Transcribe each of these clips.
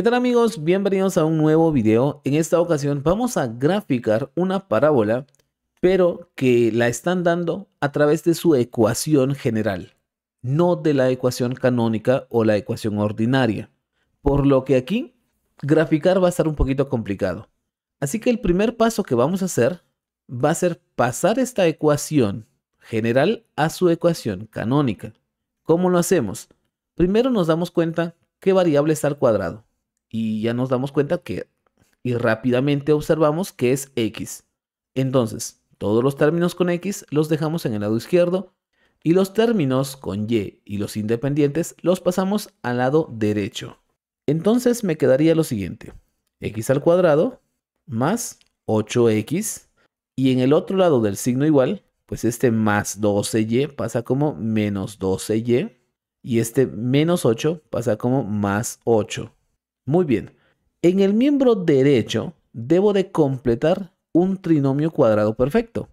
¿Qué tal amigos? Bienvenidos a un nuevo video. En esta ocasión vamos a graficar una parábola, pero que la están dando a través de su ecuación general, no de la ecuación canónica o la ecuación ordinaria. Por lo que aquí graficar va a estar un poquito complicado. Así que el primer paso que vamos a hacer va a ser pasar esta ecuación general a su ecuación canónica. ¿Cómo lo hacemos? Primero nos damos cuenta qué variable está al cuadrado y ya nos damos cuenta que y rápidamente observamos que es x. Entonces, todos los términos con x los dejamos en el lado izquierdo y los términos con y y los independientes los pasamos al lado derecho. Entonces me quedaría lo siguiente, x al cuadrado más 8x y en el otro lado del signo igual, pues este más 12y pasa como menos 12y y este menos 8 pasa como más 8. Muy bien. En el miembro derecho debo de completar un trinomio cuadrado perfecto.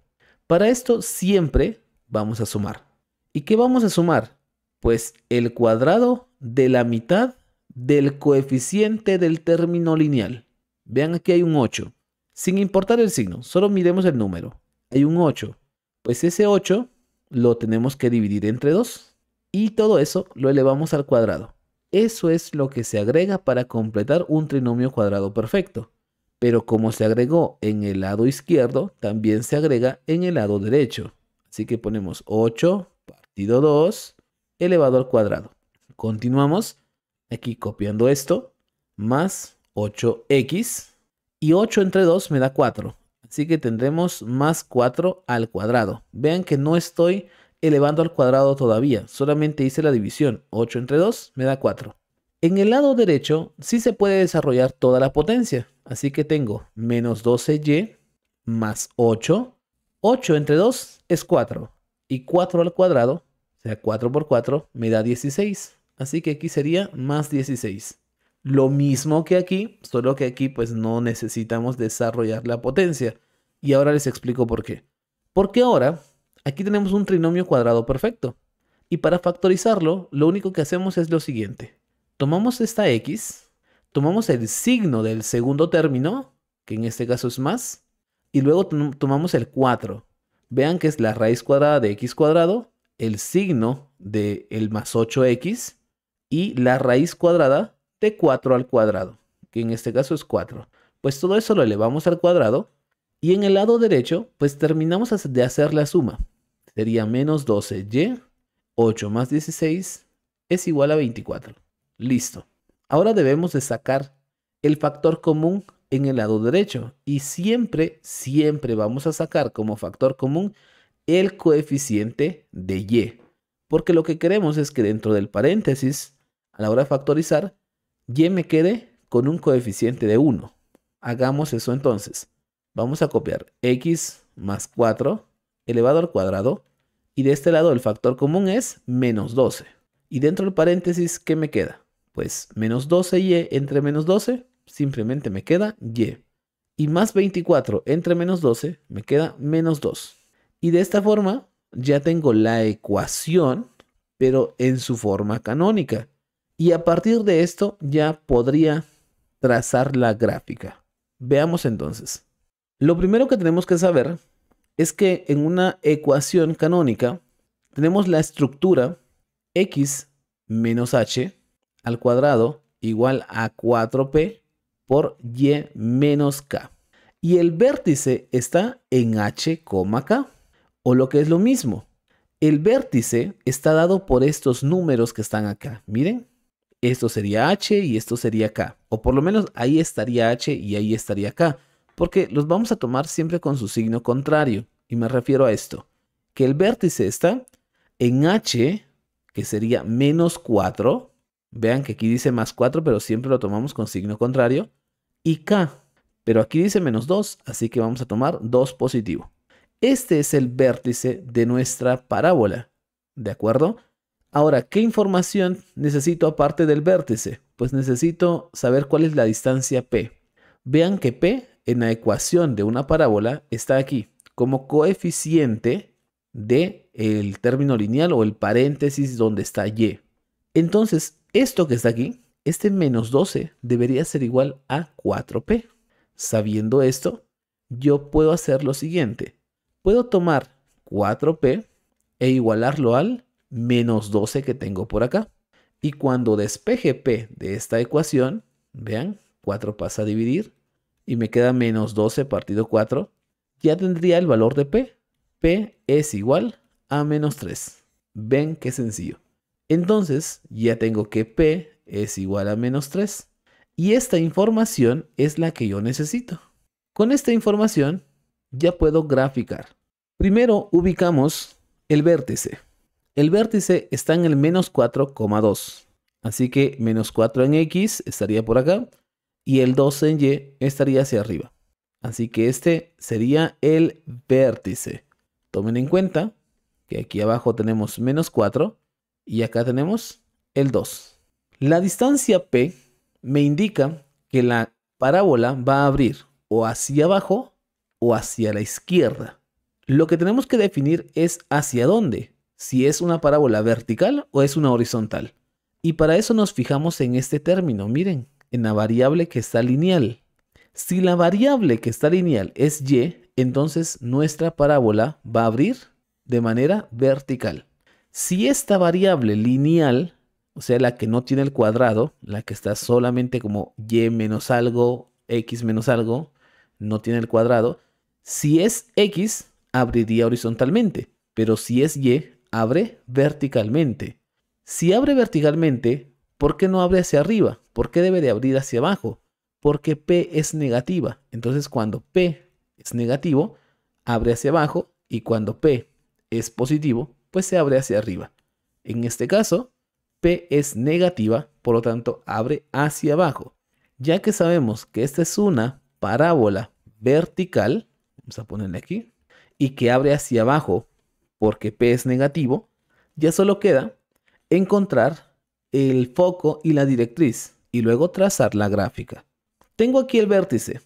Para esto siempre vamos a sumar. ¿Y qué vamos a sumar? Pues el cuadrado de la mitad del coeficiente del término lineal. Vean aquí hay un 8. Sin importar el signo, solo miremos el número. Hay un 8. Pues ese 8 lo tenemos que dividir entre 2. Y todo eso lo elevamos al cuadrado. Eso es lo que se agrega para completar un trinomio cuadrado perfecto. Pero como se agregó en el lado izquierdo, también se agrega en el lado derecho. Así que ponemos 8 partido 2 elevado al cuadrado. Continuamos aquí copiando esto, más 8x. Y 8 entre 2 me da 4. Así que tendremos más 4 al cuadrado. Vean que no estoy elevando al cuadrado todavía. Solamente hice la división. 8 entre 2 me da 4. En el lado derecho sí se puede desarrollar toda la potencia. Así que tengo menos 12y más 8. 8 entre 2 es 4. Y 4 al cuadrado, o sea, 4 por 4, me da 16. Así que aquí sería más 16. Lo mismo que aquí, solo que aquí pues no necesitamos desarrollar la potencia. Y ahora les explico por qué. Porque ahora Aquí tenemos un trinomio cuadrado perfecto. Y para factorizarlo, lo único que hacemos es lo siguiente. Tomamos esta x, tomamos el signo del segundo término, que en este caso es más, y luego tomamos el 4. Vean que es la raíz cuadrada de x cuadrado, el signo de el más 8x y la raíz cuadrada de 4 al cuadrado, que en este caso es 4. Pues todo eso lo elevamos al cuadrado y en el lado derecho, pues terminamos de hacer la suma sería menos 12y, 8 más 16 es igual a 24. Listo. Ahora debemos de sacar el factor común en el lado derecho y siempre, siempre vamos a sacar como factor común el coeficiente de y, porque lo que queremos es que dentro del paréntesis, a la hora de factorizar, y me quede con un coeficiente de 1. Hagamos eso entonces. Vamos a copiar x más 4 elevado al cuadrado y de este lado el factor común es menos 12. Y dentro del paréntesis, ¿qué me queda? Pues menos 12y entre menos 12 simplemente me queda y. Y más 24 entre menos 12 me queda menos 2. Y de esta forma ya tengo la ecuación, pero en su forma canónica. Y a partir de esto ya podría trazar la gráfica. Veamos entonces. Lo primero que tenemos que saber es que en una ecuación canónica tenemos la estructura x menos h al cuadrado igual a 4p por y menos k. Y el vértice está en h, k, o lo que es lo mismo. El vértice está dado por estos números que están acá. Miren, esto sería h y esto sería k. O por lo menos ahí estaría h y ahí estaría k porque los vamos a tomar siempre con su signo contrario. Y me refiero a esto, que el vértice está en H, que sería menos 4. Vean que aquí dice más 4, pero siempre lo tomamos con signo contrario. Y K, pero aquí dice menos 2, así que vamos a tomar 2 positivo. Este es el vértice de nuestra parábola, ¿de acuerdo? Ahora, ¿qué información necesito aparte del vértice? Pues necesito saber cuál es la distancia P. Vean que P en la ecuación de una parábola está aquí como coeficiente de el término lineal o el paréntesis donde está y. Entonces, esto que está aquí, este menos 12 debería ser igual a 4p. Sabiendo esto, yo puedo hacer lo siguiente. Puedo tomar 4p e igualarlo al menos 12 que tengo por acá. Y cuando despeje p de esta ecuación, vean, 4 pasa a dividir, y me queda menos 12 partido 4, ya tendría el valor de P. P es igual a menos 3. Ven qué sencillo. Entonces ya tengo que P es igual a menos 3. Y esta información es la que yo necesito. Con esta información ya puedo graficar. Primero ubicamos el vértice. El vértice está en el menos 4,2. Así que menos 4 en X estaría por acá y el 2 en Y estaría hacia arriba. Así que este sería el vértice. Tomen en cuenta que aquí abajo tenemos menos 4 y acá tenemos el 2. La distancia P me indica que la parábola va a abrir o hacia abajo o hacia la izquierda. Lo que tenemos que definir es hacia dónde, si es una parábola vertical o es una horizontal. Y para eso nos fijamos en este término, miren, en la variable que está lineal. Si la variable que está lineal es y, entonces nuestra parábola va a abrir de manera vertical. Si esta variable lineal, o sea, la que no tiene el cuadrado, la que está solamente como y menos algo, x menos algo, no tiene el cuadrado, si es x, abriría horizontalmente, pero si es y, abre verticalmente. Si abre verticalmente, ¿Por qué no abre hacia arriba? ¿Por qué debe de abrir hacia abajo? Porque P es negativa. Entonces cuando P es negativo, abre hacia abajo y cuando P es positivo, pues se abre hacia arriba. En este caso, P es negativa, por lo tanto abre hacia abajo. Ya que sabemos que esta es una parábola vertical, vamos a ponerla aquí, y que abre hacia abajo porque P es negativo, ya solo queda encontrar el foco y la directriz y luego trazar la gráfica. Tengo aquí el vértice.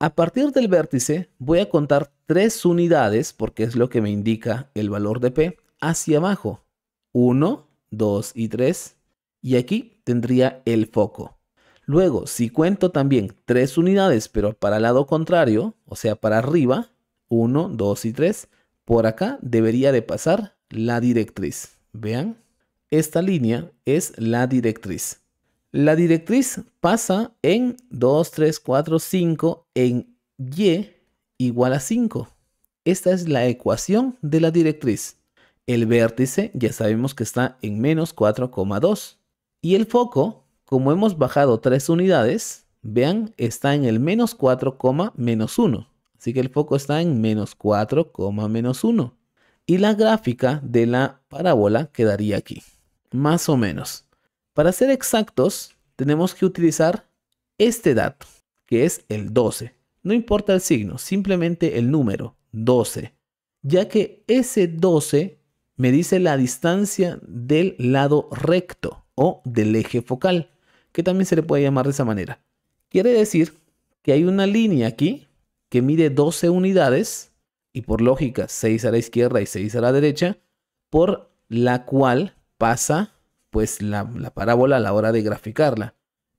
A partir del vértice voy a contar tres unidades, porque es lo que me indica el valor de P, hacia abajo. 1, 2 y 3. Y aquí tendría el foco. Luego, si cuento también tres unidades, pero para el lado contrario, o sea, para arriba, 1, 2 y 3, por acá debería de pasar la directriz. Vean, esta línea es la directriz. La directriz pasa en 2, 3, 4, 5 en y igual a 5. Esta es la ecuación de la directriz. El vértice ya sabemos que está en menos 4,2. Y el foco, como hemos bajado 3 unidades, vean, está en el menos 4, menos 1. Así que el foco está en menos 4, menos 1. Y la gráfica de la parábola quedaría aquí más o menos. Para ser exactos, tenemos que utilizar este dato, que es el 12. No importa el signo, simplemente el número 12, ya que ese 12 me dice la distancia del lado recto o del eje focal, que también se le puede llamar de esa manera. Quiere decir que hay una línea aquí que mide 12 unidades y por lógica 6 a la izquierda y 6 a la derecha, por la cual pasa pues la, parábola a la hora de graficarla.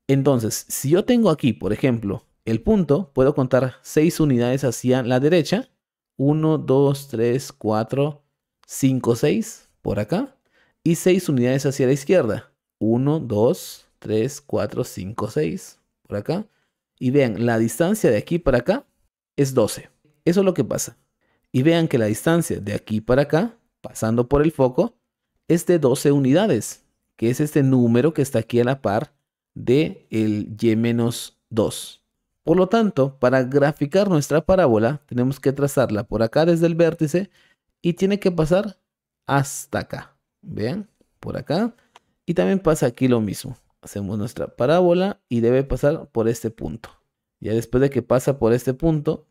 Entonces, si yo tengo aquí, por ejemplo, el punto, puedo contar 6 unidades hacia la derecha. 1, 2, 3, 4, 5, 6 por acá. Y 6 unidades hacia la izquierda. 1, 2, 3, 4, 5, 6 por acá. Y vean, la distancia de aquí para acá es 12. Eso es lo que pasa. Y vean que la distancia de aquí para acá, pasando por el foco, es de 12 unidades que es este número que está aquí a la par de el y-2. Por lo tanto, para graficar nuestra parábola, tenemos que trazarla por acá desde el vértice y tiene que pasar hasta acá. Vean, por acá. Y también pasa aquí lo mismo. Hacemos nuestra parábola y debe pasar por este punto. Ya después de que pasa por este punto,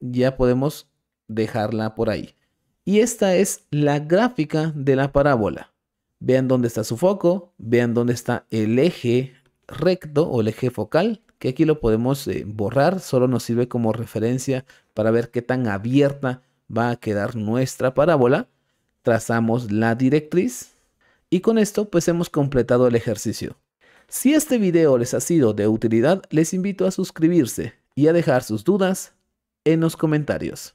ya podemos dejarla por ahí. Y esta es la gráfica de la parábola. Vean dónde está su foco, vean dónde está el eje recto o el eje focal, que aquí lo podemos eh, borrar, solo nos sirve como referencia para ver qué tan abierta va a quedar nuestra parábola. Trazamos la directriz y con esto pues hemos completado el ejercicio. Si este video les ha sido de utilidad, les invito a suscribirse y a dejar sus dudas en los comentarios.